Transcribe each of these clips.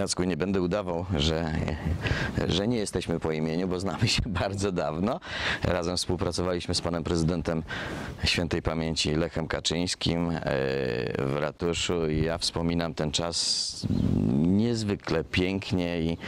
Jacku, nie będę udawał, że, że nie jesteśmy po imieniu, bo znamy się bardzo dawno. Razem współpracowaliśmy z panem prezydentem świętej pamięci Lechem Kaczyńskim e, w ratuszu i ja wspominam ten czas niezwykle pięknie i,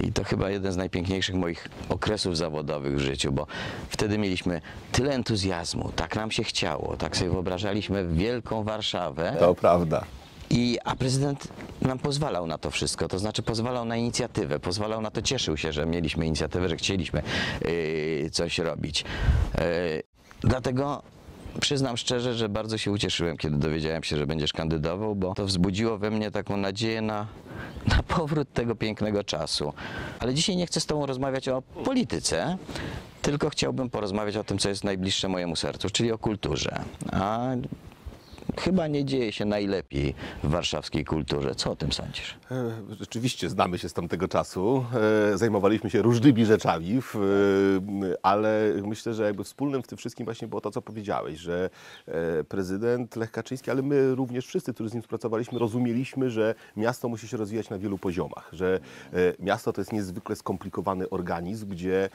i to chyba jeden z najpiękniejszych moich okresów zawodowych w życiu, bo wtedy mieliśmy tyle entuzjazmu, tak nam się chciało, tak sobie wyobrażaliśmy wielką Warszawę. To prawda. I, a prezydent nam pozwalał na to wszystko, to znaczy pozwalał na inicjatywę, pozwalał na to, cieszył się, że mieliśmy inicjatywę, że chcieliśmy yy, coś robić. Yy, dlatego przyznam szczerze, że bardzo się ucieszyłem, kiedy dowiedziałem się, że będziesz kandydował, bo to wzbudziło we mnie taką nadzieję na, na powrót tego pięknego czasu. Ale dzisiaj nie chcę z Tobą rozmawiać o polityce, tylko chciałbym porozmawiać o tym, co jest najbliższe mojemu sercu, czyli o kulturze. A chyba nie dzieje się najlepiej w warszawskiej kulturze. Co o tym sądzisz? E, rzeczywiście znamy się z tamtego czasu. E, zajmowaliśmy się różnymi rzeczami, e, ale myślę, że jakby wspólnym w tym wszystkim właśnie było to, co powiedziałeś, że prezydent Lech Kaczyński, ale my również wszyscy, którzy z nim współpracowaliśmy, rozumieliśmy, że miasto musi się rozwijać na wielu poziomach, że miasto to jest niezwykle skomplikowany organizm, gdzie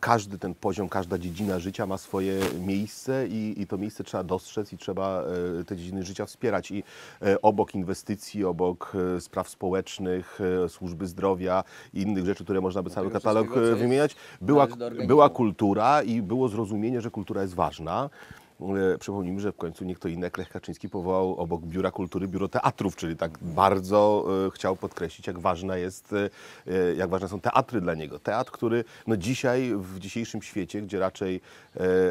każdy ten poziom, każda dziedzina życia ma swoje miejsce i, i to miejsce trzeba dostrzec i trzeba te dziedziny życia wspierać. I e, obok inwestycji, obok e, spraw społecznych, e, służby zdrowia i innych rzeczy, które można by cały katalog wymieniać, była, była kultura i było zrozumienie, że kultura jest ważna przypomnijmy, że w końcu nie kto inny, Lech Kaczyński powołał obok Biura Kultury Biuro Teatrów, czyli tak bardzo e, chciał podkreślić, jak ważna jest, e, e, jak ważne są teatry dla niego. Teatr, który no dzisiaj, w dzisiejszym świecie, gdzie raczej,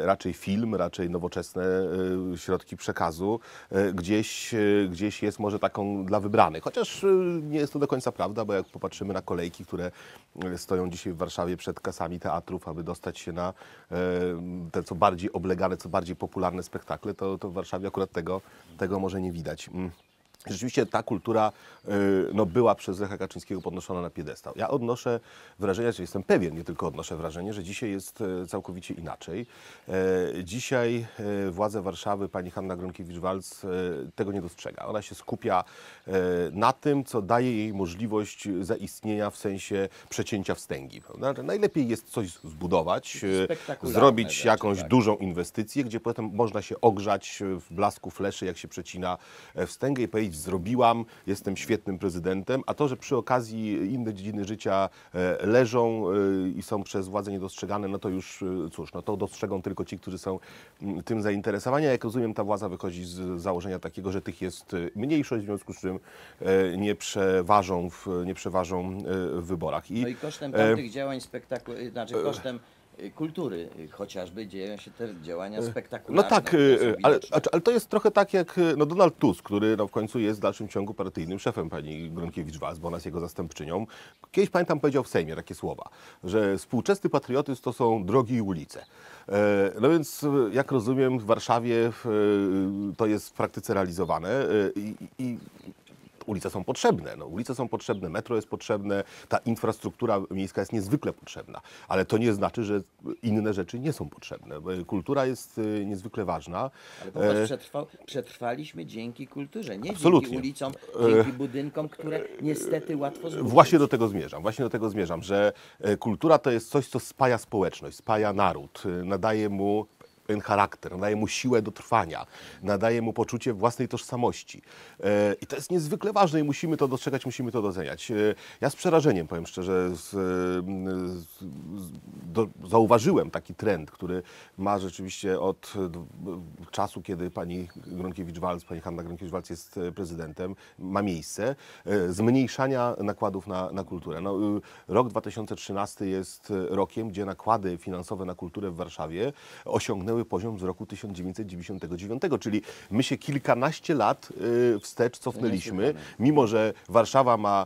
raczej film, raczej nowoczesne środki przekazu, gdzieś, gdzieś jest może taką dla wybranych. Chociaż nie jest to do końca prawda, bo jak popatrzymy na kolejki, które stoją dzisiaj w Warszawie przed kasami teatrów, aby dostać się na te co bardziej oblegane, co bardziej popularne, popularne spektakle, to, to w Warszawie akurat tego, tego może nie widać. Mm. Rzeczywiście ta kultura y, no, była przez Lecha Kaczyńskiego podnoszona na piedestał. Ja odnoszę wrażenie, że jestem pewien, nie tylko odnoszę wrażenie, że dzisiaj jest y, całkowicie inaczej. Y, dzisiaj władze Warszawy, pani Hanna Gronkiewicz-Walc tego nie dostrzega. Ona się skupia na tym, co daje jej możliwość zaistnienia w sensie przecięcia wstęgi. Prawda? Najlepiej jest coś zbudować, zrobić rzeczy, jakąś tak. dużą inwestycję, gdzie potem można się ogrzać w blasku fleszy, jak się przecina e, wstęgę i powiedzieć, zrobić, zrobiłam, jestem świetnym prezydentem, a to, że przy okazji inne dziedziny życia e, leżą e, i są przez władze niedostrzegane, no to już e, cóż, no to dostrzegą tylko ci, którzy są mm, tym zainteresowani. Jak rozumiem, ta władza wychodzi z założenia takiego, że tych jest mniejszość, w związku z czym nie przeważą w, nie przeważą w wyborach. I, no i kosztem tamtych e... działań spektakularnych, znaczy kosztem Y, kultury, y, chociażby dzieją się te działania y, no spektakularne. No tak, ale, ale, to jest trochę tak jak no Donald Tusk, który no w końcu jest w dalszym ciągu partyjnym szefem pani Gronkiewicz-Waz, bo ona jest jego zastępczynią. Kiedyś pamiętam powiedział w Sejmie takie słowa, że współczesny patriotyzm to są drogi i ulice. E, no więc jak rozumiem w Warszawie to jest w praktyce realizowane i, i ulice są potrzebne. No, ulice są potrzebne, metro jest potrzebne, ta infrastruktura miejska jest niezwykle potrzebna, ale to nie znaczy, że inne rzeczy nie są potrzebne. Kultura jest y, niezwykle ważna. Ale po e, przetrwał, przetrwaliśmy dzięki kulturze, nie Absolutnie. dzięki ulicom, e, dzięki budynkom, które niestety łatwo zbudować. Właśnie do tego zmierzam, właśnie do tego zmierzam, że e, kultura to jest coś, co spaja społeczność, spaja naród, y, nadaje mu ten charakter, nadaje mu siłę do trwania, nadaje mu poczucie własnej tożsamości. E, I to jest niezwykle ważne i musimy to dostrzegać, musimy to doceniać. E, ja z przerażeniem, powiem szczerze, e, z, z, do, zauważyłem taki trend, który ma rzeczywiście od czasu, kiedy pani Gronkiewicz-Walc, pani Hanna Gronkiewicz-Walc jest prezydentem, ma miejsce, zmniejszania nakładów na, na kulturę. No, rok 2013 jest rokiem, gdzie nakłady finansowe na kulturę w Warszawie osiągnęły osiągnęły poziom z roku 1999, czyli my się kilkanaście lat y, wstecz cofnęliśmy, mimo że Warszawa ma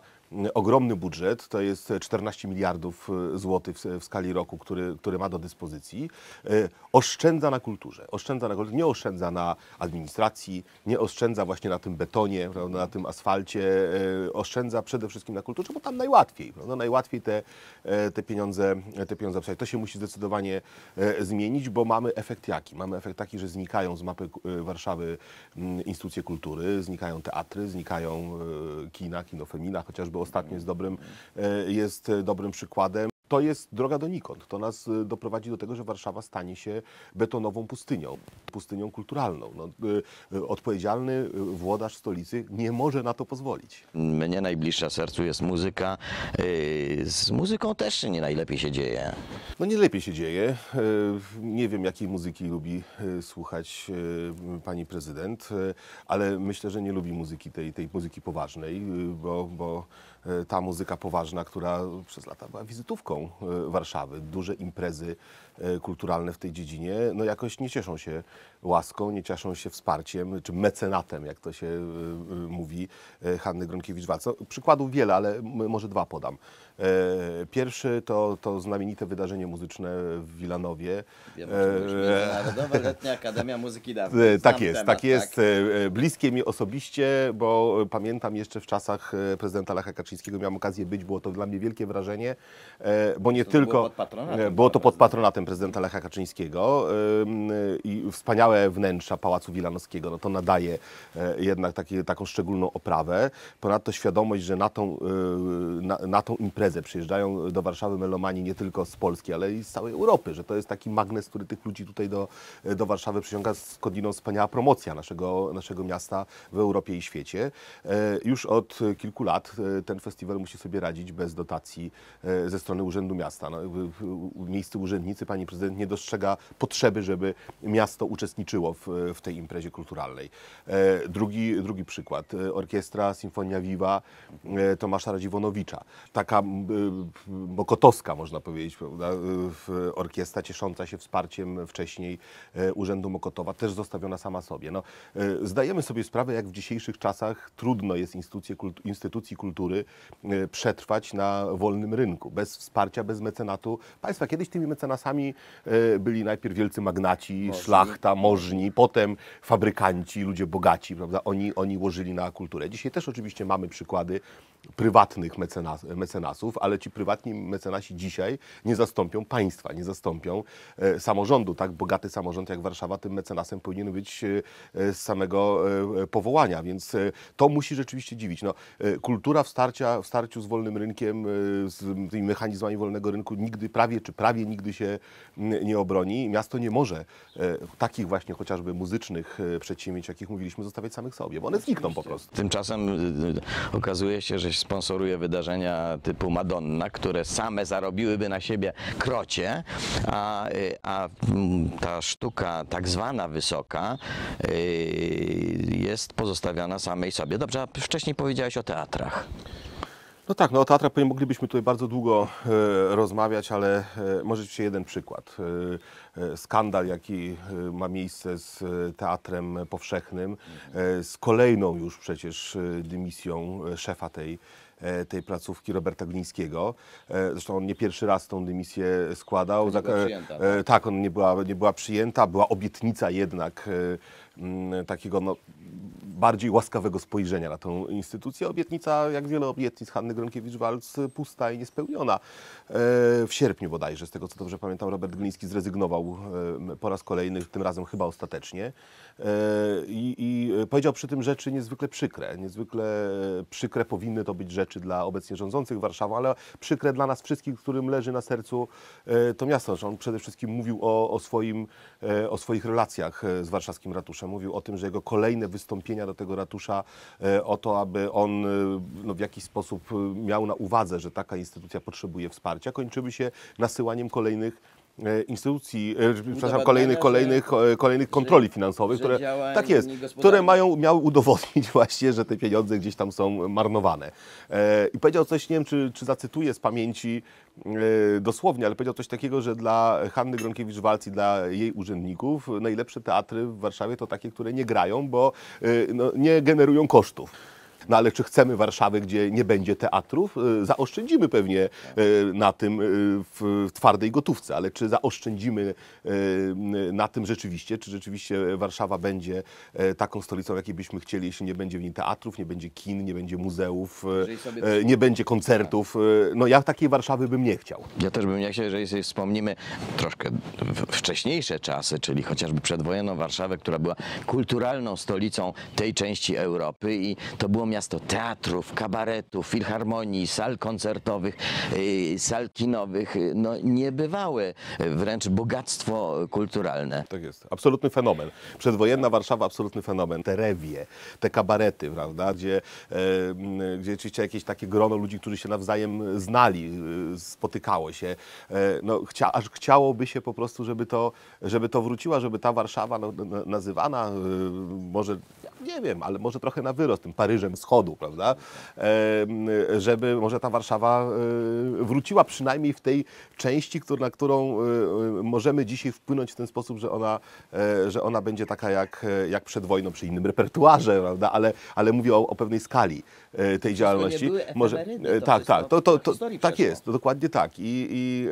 ogromny budżet, to jest 14 miliardów e, złotych w skali roku, który, który ma do dyspozycji, e, oszczędza na kulturze, oszczędza na kulturze, nie oszczędza na administracji, nie oszczędza właśnie na tym betonie, na tym asfalcie, e, oszczędza przede wszystkim na kulturze, bo tam najłatwiej, najłatwiej te, te, pieniądze, te pieniądze To się musi zdecydowanie zmienić, bo mamy efekt jaki? Mamy efekt taki, że znikają z mapy Warszawy instytucje kultury, znikają teatry, znikają kina, Femina, chociażby ostatnio jest dobrym, e, jest dobrym przykładem to jest droga donikąd. To nas y, doprowadzi do tego, że Warszawa stanie się betonową pustynią, pustynią kulturalną. No, y, y, odpowiedzialny włodarz stolicy nie może na to pozwolić. Mnie najbliższa sercu jest muzyka. Z muzyką też nie najlepiej się dzieje. No nie lepiej się dzieje. Nie wiem, jakiej muzyki lubi słuchać pani prezydent, ale myślę, że nie lubi muzyki tej, tej muzyki poważnej, bo, bo E, ta muzyka poważna, która przez lata była wizytówką e, Warszawy. Duże imprezy e, kulturalne w tej dziedzinie, no jakoś nie cieszą się łaską, nie cieszą się wsparciem, czy mecenatem, jak to się mówi, Hanny Gronkiewicz-Waco. Przykładów wiele, ale może dwa podam. Pierwszy to, to znamienite wydarzenie muzyczne w Wilanowie. Wiem, Narodowa Letnia Akademia Muzyki Dawnej. Tak jest, temat, tak jest. Tak. Bliskie mi osobiście, bo pamiętam jeszcze w czasach prezydenta Lecha Kaczyńskiego, Kaczyńskiego miałem okazję być, było to dla mnie wielkie wrażenie, e, bo nie to tylko... Było, pod e, tak, było to tak, pod patronatem prezydenta Lecha Kaczyńskiego i wspaniałe wnętrza Pałacu Wilanowskiego, no to nadaje e, jednak taki, taką szczególną oprawę. Ponadto świadomość, że na tą, na, na tą imprezę przyjeżdżają do Warszawy melomani nie tylko z Polski, ale i z całej Europy, że to jest taki magnes, który tych ludzi tutaj do, do Warszawy przyciąga. Z Kodiną wspaniała promocja naszego, naszego miasta w Europie i świecie. Już od kilku lat ten festiwal musi sobie radzić bez dotacji e, ze strony Urzędu Miasta. No, miejscy urzędnicy, pani prezydent nie dostrzega potrzeby, żeby miasto uczestniczyło w, w tej imprezie kulturalnej. E, drugi, drugi przykład. E, orkiestra Sinfonia Viva Tomasza Radziwonowicza. Taka mokotowska, można powiedzieć, prawda? orkiestra ciesząca się wsparciem wcześniej Urzędu Mokotowa, też zostawiona sama sobie. No, zdajemy sobie sprawę, jak w dzisiejszych czasach trudno jest instytucji kultury E, przetrwać na wolnym rynku, bez wsparcia, bez mecenatu państwa. Kiedyś tymi mecenasami e, byli najpierw wielcy magnaci, szlachta, możni, potem fabrykanci, ludzie bogaci, prawda? Oni, oni łożyli na kulturę. Dzisiaj też oczywiście mamy przykłady prywatnych mecenas, mecenasów, ale ci prywatni mecenasi dzisiaj nie zastąpią państwa, nie zastąpią e, samorządu. Tak bogaty samorząd jak Warszawa tym mecenasem powinien być e, z samego e, powołania, więc e, to musi rzeczywiście dziwić. No, kultura w starcie starcia, w starciu z wolnym rynkiem, y, z tymi mechanizmami wolnego rynku nigdy, prawie czy prawie nigdy się mm, nie obroni. Miasto nie może e, takich właśnie chociażby muzycznych e, przedsięwzięć, jakich mówiliśmy, zostawiać samych sobie, bo one znikną po prostu. Tymczasem y, y, okazuje się, że sponsoruje wydarzenia typu Madonna, które same zarobiłyby na siebie krocie, a, a mm, ta sztuka tak zwana wysoka jest pozostawiana samej sobie. Dobrze, a wcześniej powiedziałeś o teatrach. No tak, no o teatrach moglibyśmy tutaj bardzo długo e, rozmawiać, ale e, może się jeden przykład. E, e skandal, jaki e, ma miejsce z e, teatrem powszechnym, z kolejną już przecież dymisją szefa tej tej placówki Roberta Glińskiego. Zresztą on nie pierwszy raz tą dymisję składał. Nie tak, przyjęta, tak? tak, on nie była, nie była przyjęta. Była obietnica jednak takiego no, bardziej łaskawego spojrzenia na tę instytucję. Obietnica, jak wiele obietnic Hanny Gronkiewicz-Walc, pusta i niespełniona. E, w sierpniu bodajże, z tego co dobrze pamiętam, Robert Gliński zrezygnował e, po raz kolejny, tym razem chyba ostatecznie. E, I, i powiedział przy tym rzeczy niezwykle przykre. Niezwykle przykre powinny to być rzeczy dla obecnie rządzących Warszawą, ale przykre dla nas wszystkich, którym leży na sercu to miasto. Że on przede wszystkim mówił o, o, swoim, o swoich relacjach z warszawskim ratuszem. Mówił o tym, że jego kolejne wystąpienia do tego ratusza e, o to, aby on e, no, w jakiś sposób e, miał na uwadze, że taka instytucja potrzebuje wsparcia, kończyły się nasyłaniem kolejnych E, instytucji, e, przepraszam, kolejnych, kolejnych, e, kolejnych kontroli finansowych, które, tak jest, które mają, miały udowodnić właśnie, że te pieniądze gdzieś tam są marnowane. I powiedział coś, nie wiem, czy, czy zacytuję z pamięci dosłownie, ale powiedział coś takiego, że dla Hanny Gronkiewicz-Walc i dla jej urzędników najlepsze teatry w Warszawie to takie, które nie grają, bo no, nie generują kosztów. No ale czy chcemy Warszawy, gdzie nie będzie teatrów? Y, zaoszczędzimy pewnie y, na tym y, w twardej gotówce, ale czy zaoszczędzimy na tym rzeczywiście? Czy rzeczywiście Warszawa będzie e, taką stolicą, jakiej byśmy chcieli, jeśli nie będzie w niej teatrów, nie będzie kin, nie będzie muzeów, e, e, nie będzie koncertów? No ja takiej Warszawy bym nie chciał. Ja też bym nie chciał, jeżeli sobie wspomnimy troszkę wcześniejsze czasy, czyli chociażby przedwojenną Warszawę, która była kulturalną stolicą tej części Europy i to było miasto teatrów, kabaretów, filharmonii, sal koncertowych, y, sal kinowych, y, no niebywałe, wręcz bogactwo kulturalne. Tak jest, absolutny fenomen. Przedwojenna Warszawa, absolutny fenomen. Te rewie, te kabarety, prawda, gdzie, e, gdzie jakieś takie grono ludzi, którzy się nawzajem znali, y, spotykało się. E, no, chcia, aż chciałoby się po prostu, żeby to, żeby to wróciła, żeby ta Warszawa no, nazywana, może, nie wiem, ale może trochę na wyrost, tym Paryżem wschodu, prawda? Żeby może ta Warszawa e, wróciła przynajmniej w tej części, na którą e, e, możemy dzisiaj wpłynąć w ten sposób, że ona, że ona będzie taka jak, jak przed wojną, przy innym repertuarze, prawda? Ale, ale mówię o, o pewnej skali tej działalności. Może, to tak, tak, to, to, to tak jest, to dokładnie tak. I, i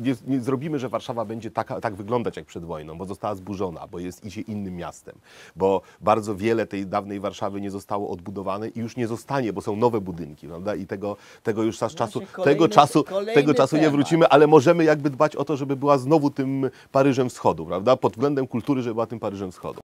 nie, nie, zrobimy, że Warszawa będzie taka, tak wyglądać jak przed wojną, bo została zburzona, bo jest idzie innym miastem, bo bardzo wiele tej dawnej Warszawy nie zostało odbudowane zbudowane i już nie zostanie, bo są nowe budynki, prawda? I tego, tego już z czasu, kolejny, znaczy, tego czasu, tego czasu nie wrócimy, ale możemy jakby dbać o to, żeby była znowu tym Paryżem Wschodu, prawda? Pod względem kultury, żeby była tym Paryżem Wschodu.